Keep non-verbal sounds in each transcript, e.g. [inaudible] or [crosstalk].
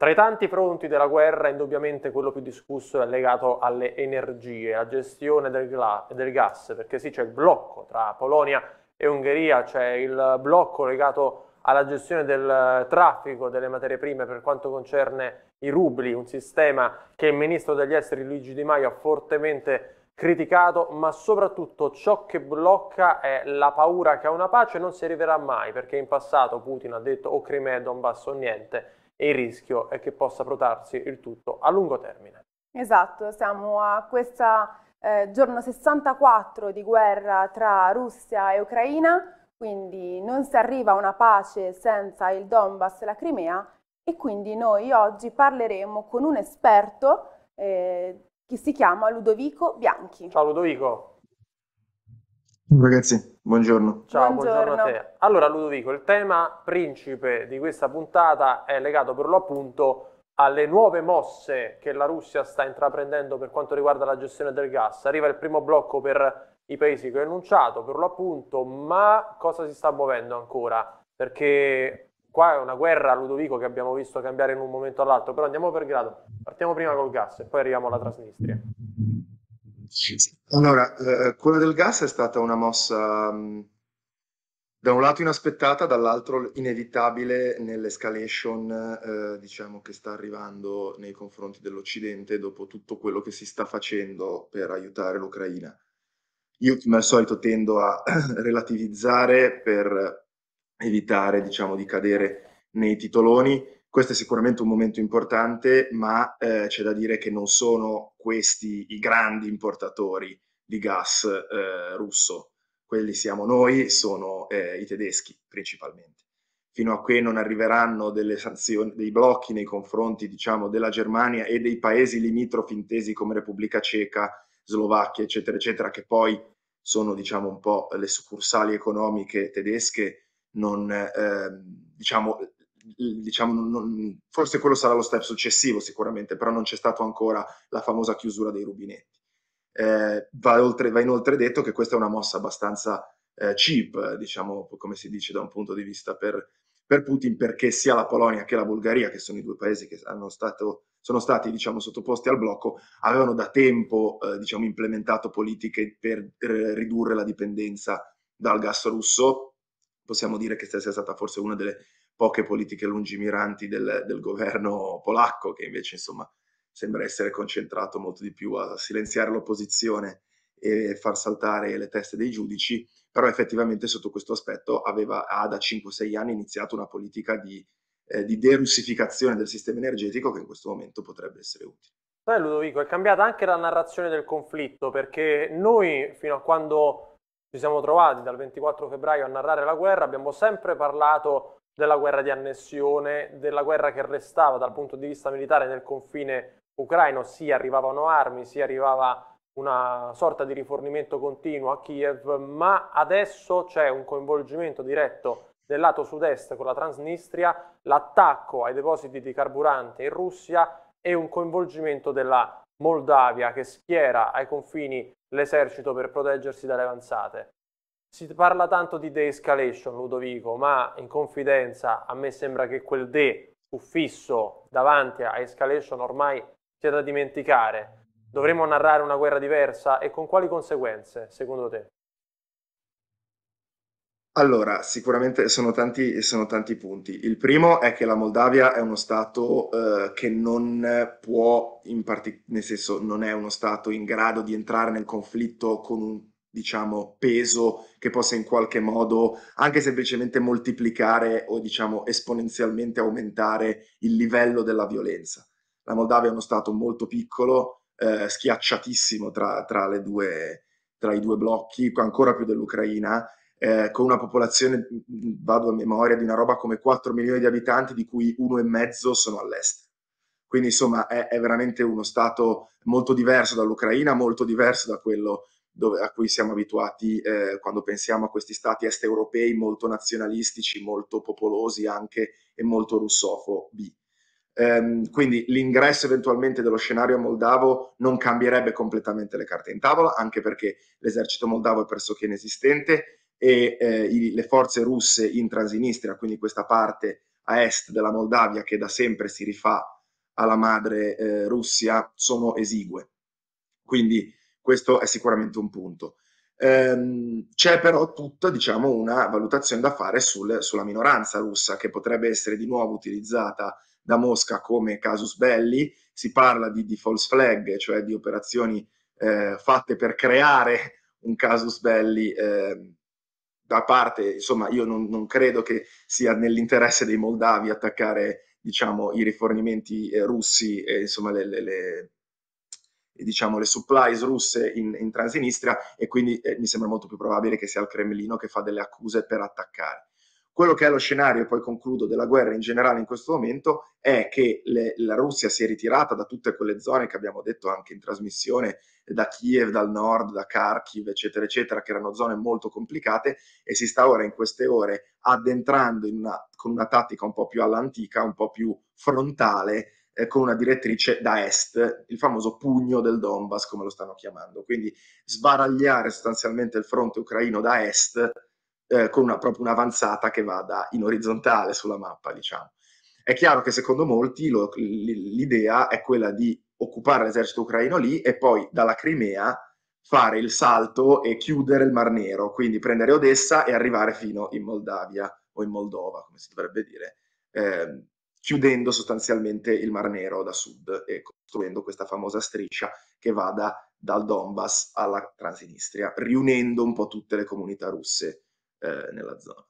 Tra i tanti fronti della guerra, indubbiamente quello più discusso è legato alle energie, alla gestione del, del gas, perché sì, c'è il blocco tra Polonia e Ungheria, c'è il blocco legato alla gestione del eh, traffico delle materie prime per quanto concerne i rubli, un sistema che il ministro degli esteri Luigi Di Maio ha fortemente criticato, ma soprattutto ciò che blocca è la paura che a una pace non si arriverà mai, perché in passato Putin ha detto o Crimea Donbass o niente, e il rischio è che possa protarsi il tutto a lungo termine. Esatto, siamo a questa eh, giorno 64 di guerra tra Russia e Ucraina, quindi non si arriva a una pace senza il Donbass e la Crimea e quindi noi oggi parleremo con un esperto eh, che si chiama Ludovico Bianchi. Ciao Ludovico. Ragazzi, buongiorno. Ciao, buongiorno. buongiorno. a te. Allora Ludovico, il tema principe di questa puntata è legato per l'appunto alle nuove mosse che la Russia sta intraprendendo per quanto riguarda la gestione del gas. Arriva il primo blocco per i paesi che ho enunciato, per l'appunto, ma cosa si sta muovendo ancora? Perché qua è una guerra, Ludovico, che abbiamo visto cambiare in un momento all'altro, però andiamo per grado. Partiamo prima col gas e poi arriviamo alla Transnistria. Allora, eh, quella del gas è stata una mossa mh, mm, da un lato inaspettata, dall'altro inevitabile nell'escalation, eh, diciamo, che sta arrivando nei confronti dell'Occidente dopo tutto quello che si sta facendo per aiutare l'Ucraina. Io come al solito tendo a [clears throat] relativizzare per evitare, diciamo, di cadere nei titoloni questo è sicuramente un momento importante, ma eh, c'è da dire che non sono questi i grandi importatori di gas eh, russo. Quelli siamo noi, sono eh, i tedeschi principalmente. Fino a che non arriveranno delle sanzioni, dei blocchi nei confronti diciamo, della Germania e dei paesi limitrofi intesi come Repubblica Ceca, Slovacchia, eccetera, eccetera, che poi sono diciamo, un po' le succursali economiche tedesche, non, eh, diciamo, diciamo, non, non, forse quello sarà lo step successivo sicuramente, però non c'è stata ancora la famosa chiusura dei rubinetti. Eh, va, oltre, va, inoltre detto che questa è una mossa abbastanza eh, cheap, diciamo, come si dice da un punto di vista per, per, Putin, perché sia la Polonia che la Bulgaria, che sono i due paesi che stato, sono stati diciamo, sottoposti al blocco, avevano da tempo eh, diciamo, implementato politiche per ridurre la dipendenza dal gas russo. Possiamo dire che questa sia stata forse una delle poche politiche lungimiranti del, del governo polacco, che invece insomma, sembra essere concentrato molto di più a silenziare l'opposizione e far saltare le teste dei giudici, però effettivamente sotto questo aspetto aveva, ha da 5-6 anni iniziato una politica di, eh, di derussificazione del sistema energetico che in questo momento potrebbe essere utile. Sai Ludovico, è cambiata anche la narrazione del conflitto, perché noi fino a quando ci siamo trovati dal 24 febbraio a narrare la guerra abbiamo sempre parlato della guerra di annessione, della guerra che restava dal punto di vista militare nel confine ucraino, sì arrivavano armi, sì arrivava una sorta di rifornimento continuo a Kiev, ma adesso c'è un coinvolgimento diretto del lato sud-est con la Transnistria, l'attacco ai depositi di carburante in Russia e un coinvolgimento della Moldavia che schiera ai confini l'esercito per proteggersi dalle avanzate. Si parla tanto di de-escalation, Ludovico, ma in confidenza a me sembra che quel de suffisso davanti a escalation ormai sia da dimenticare. Dovremmo narrare una guerra diversa e con quali conseguenze, secondo te? Allora, sicuramente sono tanti, sono tanti punti. Il primo è che la Moldavia è uno Stato eh, che non può, in partic- nel senso non è uno Stato in grado di entrare nel conflitto con un diciamo, peso che possa in qualche modo anche semplicemente moltiplicare o diciamo esponenzialmente aumentare il livello della violenza. La Moldavia è uno stato molto piccolo, eh, schiacciatissimo tra, tra, due, tra, i due blocchi, ancora più dell'Ucraina, eh, con una popolazione, vado a memoria, di una roba come 4 milioni di abitanti, di cui uno e mezzo sono all'est. Quindi insomma è, è veramente uno stato molto diverso dall'Ucraina, molto diverso da quello dove, a cui siamo abituati eh, quando pensiamo a questi stati est europei molto nazionalistici, molto popolosi anche e molto russofobi. Ehm, quindi l'ingresso eventualmente dello scenario moldavo non cambierebbe completamente le carte in tavola, anche perché l'esercito moldavo è pressoché inesistente e eh, i, le forze russe in Transnistria, quindi questa parte a est della Moldavia che da sempre si rifà alla madre eh, Russia, sono esigue. Quindi questo è sicuramente un punto. Ehm, c'è però tutta diciamo, una valutazione da fare sul, sulla minoranza russa che potrebbe essere di nuovo utilizzata da Mosca come casus belli, si parla di, di false flag, cioè di operazioni eh, fatte per creare un casus belli eh, da parte, insomma io non, non, credo che sia nell'interesse dei moldavi attaccare diciamo, i rifornimenti eh, russi, insomma le, le, le diciamo, le supplies russe in, in Transnistria e quindi eh, mi sembra molto più probabile che sia il Cremlino che fa delle accuse per attaccare. Quello che è lo scenario, e poi concludo, della guerra in generale in questo momento è che le, la Russia si è ritirata da tutte quelle zone che abbiamo detto anche in trasmissione, da Kiev, dal nord, da Kharkiv, eccetera, eccetera, che erano zone molto complicate e si sta ora in queste ore addentrando in una, con una tattica un po' più all'antica, un po' più frontale eh, con una direttrice da est, il famoso pugno del Donbass, come lo stanno chiamando. Quindi sbaragliare sostanzialmente il fronte ucraino da est eh, con una, proprio un'avanzata che vada in orizzontale sulla mappa, diciamo. È chiaro che secondo molti lo, l'idea è quella di occupare l'esercito ucraino lì e poi dalla Crimea fare il salto e chiudere il Mar Nero, quindi prendere Odessa e arrivare fino in Moldavia o in Moldova, come si dovrebbe dire, eh, chiudendo sostanzialmente il Mar Nero da sud e costruendo questa famosa striscia che vada dal Donbass alla Transnistria, riunendo un po' tutte le comunità russe eh, nella zona.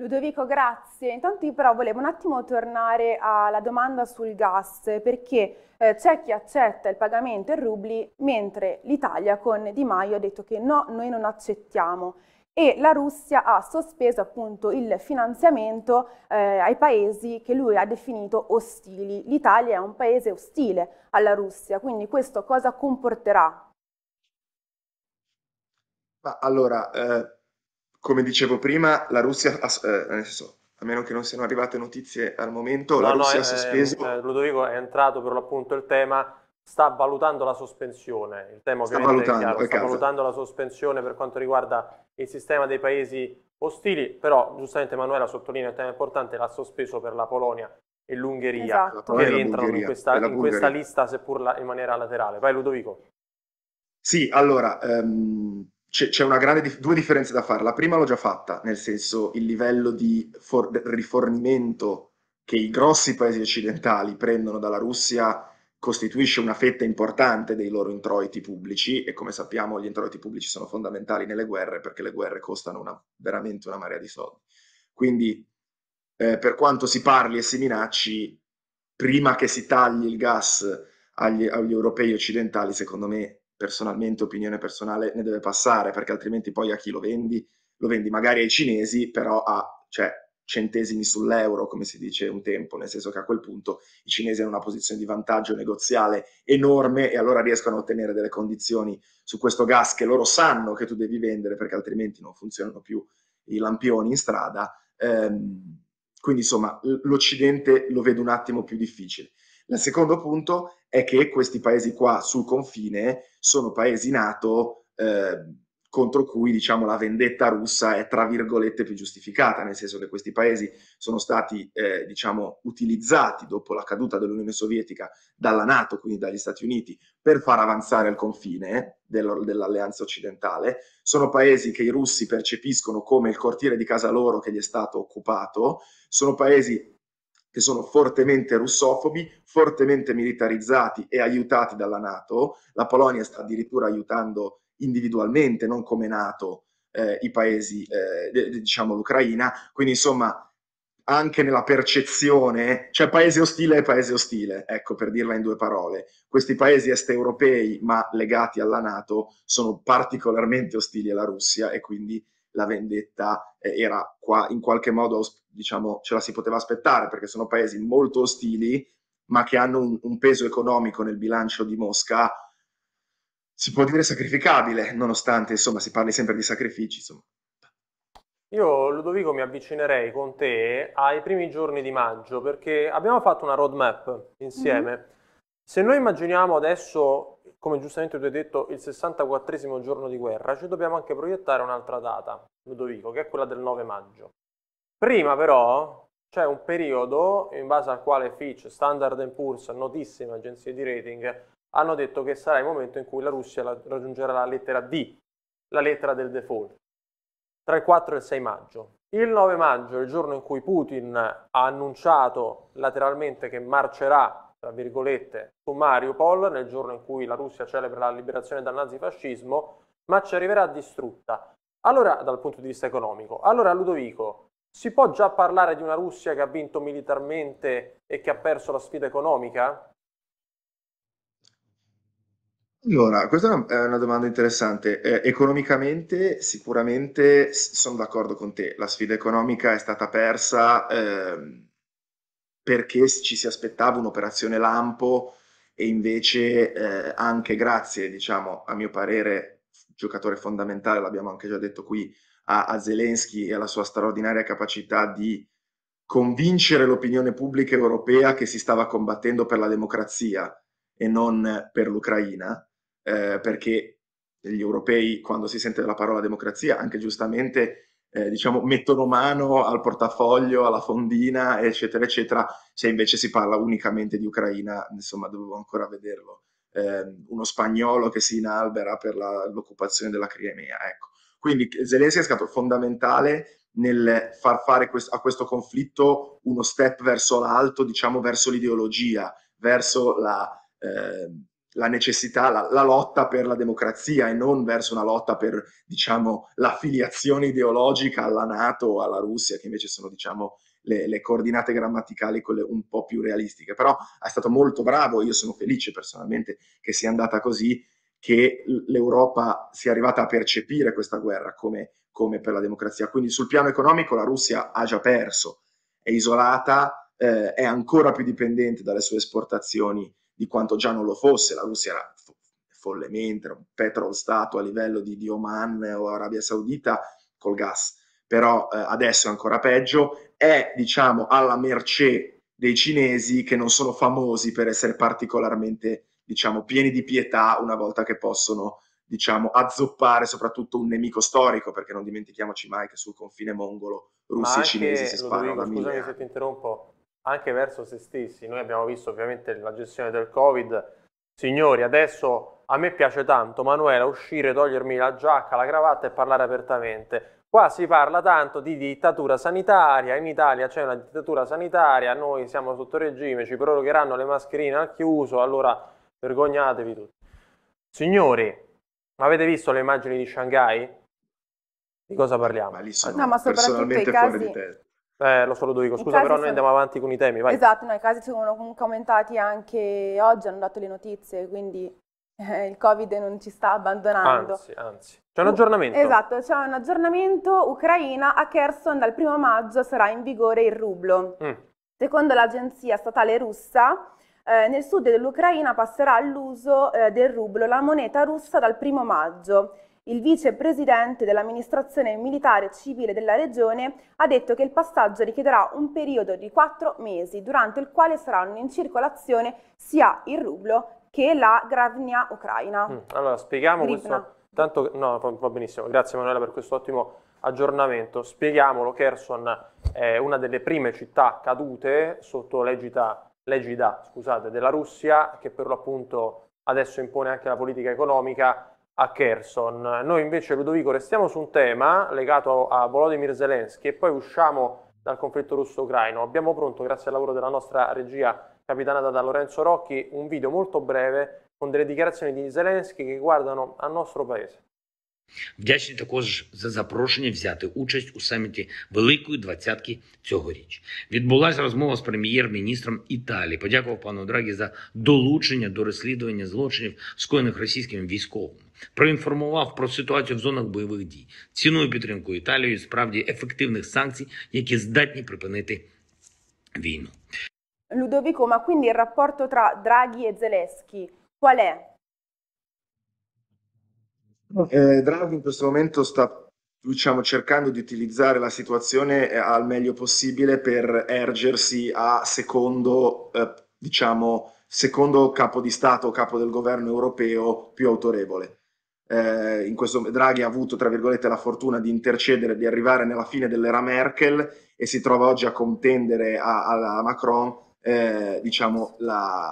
Ludovico, grazie. Intanto io però volevo un attimo tornare alla domanda sul gas, perché eh, c'è chi accetta il pagamento in rubli, mentre l'Italia con Di Maio ha detto che no, noi non accettiamo e la Russia ha sospeso appunto il finanziamento eh, ai paesi che lui ha definito ostili. L'Italia è un paese ostile alla Russia, quindi questo cosa comporterà? allora, eh, come dicevo prima, la Russia, eh, nel a meno che non siano arrivate notizie al momento, no, la Russia no, ha sospeso... Ludovico è entrato per l'appunto il tema sta valutando la sospensione, il tema sta valutando, chiaro, sta valutando la sospensione per quanto riguarda il sistema dei paesi ostili, però giustamente Emanuela sottolinea il tema importante, l'ha sospeso per la Polonia e l'Ungheria, esatto. che rientrano in questa, in questa lista seppur la, in maniera laterale. Vai Ludovico. Sì, allora, um, c'è, una grande, due differenze da fare. La prima l'ho già fatta, nel senso il livello di for- rifornimento che i grossi paesi occidentali prendono dalla Russia costituisce una fetta importante dei loro introiti pubblici e come sappiamo gli introiti pubblici sono fondamentali nelle guerre perché le guerre costano una, veramente una marea di soldi. Quindi eh, per quanto si parli e si minacci, prima che si tagli il gas agli, agli europei occidentali, secondo me personalmente, opinione personale, ne deve passare perché altrimenti poi a chi lo vendi? Lo vendi magari ai cinesi, però a, cioè, centesimi sull'euro, come si dice un tempo, nel senso che a quel punto i cinesi hanno una posizione di vantaggio negoziale enorme e allora riescono a ottenere delle condizioni su questo gas che loro sanno che tu devi vendere perché altrimenti non funzionano più i lampioni in strada. Ehm, quindi insomma l'Occidente lo vedo un attimo più difficile. Il secondo punto è che questi paesi qua sul confine sono paesi NATO eh, contro cui diciamo, la vendetta russa è tra virgolette più giustificata, nel senso che questi paesi sono stati eh, diciamo, utilizzati dopo la caduta dell'Unione Sovietica dalla Nato, quindi dagli Stati Uniti, per far avanzare il confine del, dell'alleanza occidentale, sono paesi che i russi percepiscono come il cortile di casa loro che gli è stato occupato, sono paesi che sono fortemente russofobi, fortemente militarizzati e aiutati dalla Nato. La Polonia sta addirittura aiutando individualmente, non come NATO, eh, i paesi, eh, diciamo l'Ucraina. Quindi insomma, anche nella percezione, cioè paese ostile è paese ostile, ecco per dirla in due parole. Questi paesi est europei, ma legati alla NATO, sono particolarmente ostili alla Russia e quindi la vendetta eh, era qua in qualche modo, diciamo, ce la si poteva aspettare perché sono paesi molto ostili, ma che hanno un, un peso economico nel bilancio di Mosca si può dire sacrificabile, nonostante insomma si parli sempre di sacrifici. Insomma. Io, Ludovico, mi avvicinerei con te ai primi giorni di maggio perché abbiamo fatto una roadmap insieme. Mm-hmm. Se noi immaginiamo adesso, come giustamente tu hai detto, il 64 giorno di guerra, ci dobbiamo anche proiettare un'altra data, Ludovico, che è quella del 9 maggio. Prima però c'è un periodo in base al quale Fitch, Standard Poor's, notissime agenzie di rating, hanno detto che sarà il momento in cui la Russia raggiungerà la lettera D, la lettera del default, tra il 4 e il 6 maggio. Il 9 maggio, il giorno in cui Putin ha annunciato lateralmente che marcerà, tra virgolette, su Mariupol, nel giorno in cui la Russia celebra la liberazione dal nazifascismo, ma ci arriverà distrutta. Allora, dal punto di vista economico, allora Ludovico, si può già parlare di una Russia che ha vinto militarmente e che ha perso la sfida economica? Allora, questa è una domanda interessante. Eh, economicamente, sicuramente sono d'accordo con te, la sfida economica è stata persa ehm, perché ci si aspettava un'operazione lampo e invece eh, anche grazie, diciamo, a mio parere, giocatore fondamentale, l'abbiamo anche già detto qui, a, a Zelensky e alla sua straordinaria capacità di convincere l'opinione pubblica europea che si stava combattendo per la democrazia e non per l'Ucraina eh, perché gli europei, quando si sente la parola democrazia, anche giustamente eh, diciamo, mettono mano al portafoglio, alla fondina, eccetera, eccetera. Se invece si parla unicamente di Ucraina, insomma, dovevo ancora vederlo. Eh, uno spagnolo che si inalbera per la, l'occupazione della Crimea. Ecco. Quindi Zelensky è stato fondamentale nel far fare quest- a questo conflitto uno step verso l'alto, diciamo verso l'ideologia, verso la, eh, la necessità, la, la, lotta per la democrazia e non verso una lotta per, diciamo, l'affiliazione ideologica alla Nato, alla Russia, che invece sono, diciamo, le, le, coordinate grammaticali, quelle un po' più realistiche. Però è stato molto bravo, io sono felice personalmente che sia andata così, che l'Europa sia arrivata a percepire questa guerra come, come per la democrazia. Quindi sul piano economico la Russia ha già perso, è isolata, eh, è ancora più dipendente dalle sue esportazioni di quanto già non lo fosse, la Russia era fo- follemente era un petrol stato a livello di, di Oman o Arabia Saudita col gas, però eh, adesso è ancora peggio, è diciamo alla mercé dei cinesi che non sono famosi per essere particolarmente diciamo pieni di pietà una volta che possono diciamo, azzoppare soprattutto un nemico storico, perché non dimentichiamoci mai che sul confine mongolo russi e cinesi si sparano da mille Scusami se ti interrompo, anche verso se stessi. Noi abbiamo visto ovviamente la gestione del Covid. Signori, adesso a me piace tanto, Manuela, uscire, togliermi la giacca, la cravatta e parlare apertamente. Qua si parla tanto di dittatura sanitaria, in Italia c'è una dittatura sanitaria, noi siamo sotto regime, ci prorogheranno le mascherine al chiuso, allora vergognatevi tutti. Signori, avete visto le immagini di Shanghai? Di cosa parliamo? Ma lì sono no, ma soprattutto i casi, eh, lo so Ludovico, scusa però noi andiamo avanti con i temi, vai. Esatto, no, i casi sono comunque aumentati anche oggi, hanno dato le notizie, quindi eh, il Covid non ci sta abbandonando. Anzi, anzi. C'è un aggiornamento. Esatto, c'è un aggiornamento. Ucraina, a Kherson dal primo maggio sarà in vigore il rublo. Mm. Secondo l'agenzia statale russa, eh, nel sud dell'Ucraina passerà all'uso eh, del rublo la moneta russa dal primo maggio il vicepresidente dell'amministrazione militare civile della regione ha detto che il passaggio richiederà un periodo di quattro mesi durante il quale saranno in circolazione sia il rublo che la gravnia ucraina. Mm, allora spieghiamo Grivna. questo. Tanto, no, va benissimo, grazie Manuela per questo ottimo aggiornamento. Spieghiamolo, Kherson è una delle prime città cadute sotto l'egida, l'egida scusate, della Russia che per l'appunto adesso impone anche la politica economica a Kherson. Noi invece, Ludovico, restiamo su un tema legato a Volodymyr Zelensky e poi usciamo dal conflitto russo-ucraino. Abbiamo pronto, grazie al lavoro della nostra regia capitanata da Lorenzo Rocchi, un video molto breve con delle dichiarazioni di Zelensky che guardano al nostro paese. Вдячний також за запрошення взяти участь у саміті Великої двадцятки цьогоріч. Відбулася розмова з прем'єр-міністром Італії. Подякував пану Драгі за долучення до розслідування злочинів, скоєних російським військовим. проінформував про ситуацію в зонах бойових дій, ціною підтримку Італії, справді ефективних санкцій, які здатні припинити війну. Ludovico, ma quindi il rapporto tra Draghi e Zelensky qual è? Eh, Draghi in questo momento sta diciamo, cercando di utilizzare la situazione eh, al meglio possibile per ergersi a secondo, eh, diciamo, secondo capo di Stato o capo del governo europeo più autorevole eh, in questo, Draghi ha avuto tra virgolette la fortuna di intercedere, di arrivare nella fine dell'era Merkel e si trova oggi a contendere a, a, a Macron eh, diciamo la,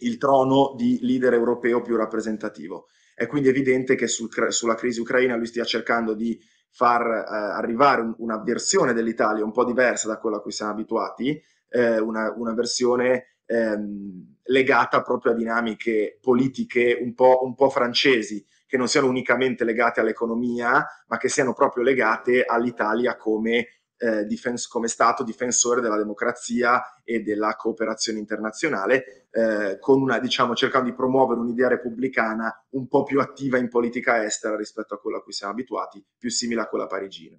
il trono di leader europeo più rappresentativo. È quindi evidente che sul, sulla crisi ucraina lui stia cercando di far eh, arrivare un, una versione dell'Italia un po' diversa da quella a cui siamo abituati, eh, una, una, versione ehm, legata proprio a dinamiche politiche un po', un po', francesi, che non siano unicamente legate all'economia, ma che siano proprio legate all'Italia come, eh, defense, come Stato difensore della democrazia e della cooperazione internazionale, eh, una, diciamo, cercando di promuovere un'idea repubblicana un po' più attiva in politica estera rispetto a quella a cui siamo abituati, più simile a quella parigina.